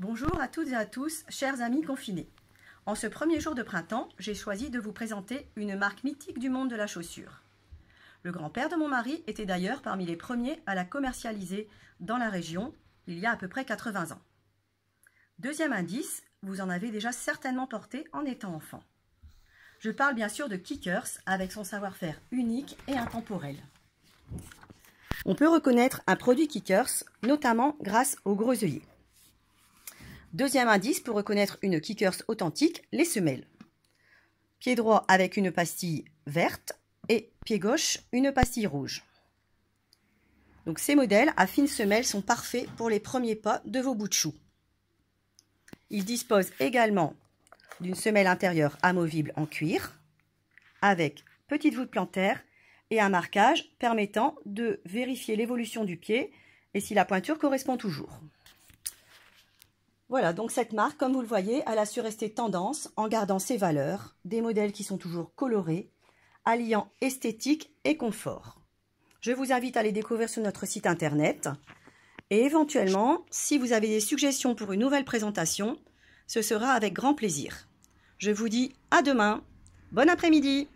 Bonjour à toutes et à tous, chers amis confinés. En ce premier jour de printemps, j'ai choisi de vous présenter une marque mythique du monde de la chaussure. Le grand-père de mon mari était d'ailleurs parmi les premiers à la commercialiser dans la région il y a à peu près 80 ans. Deuxième indice, vous en avez déjà certainement porté en étant enfant. Je parle bien sûr de Kickers avec son savoir-faire unique et intemporel. On peut reconnaître un produit Kickers, notamment grâce aux gros œillets. Deuxième indice pour reconnaître une kickers authentique, les semelles. Pied droit avec une pastille verte et pied gauche une pastille rouge. Donc ces modèles à fines semelles sont parfaits pour les premiers pas de vos bouts de chou. Ils disposent également d'une semelle intérieure amovible en cuir avec petite voûte plantaire et un marquage permettant de vérifier l'évolution du pied et si la pointure correspond toujours. Voilà, donc cette marque, comme vous le voyez, elle a su rester tendance en gardant ses valeurs, des modèles qui sont toujours colorés, alliant esthétique et confort. Je vous invite à les découvrir sur notre site internet. Et éventuellement, si vous avez des suggestions pour une nouvelle présentation, ce sera avec grand plaisir. Je vous dis à demain. Bon après-midi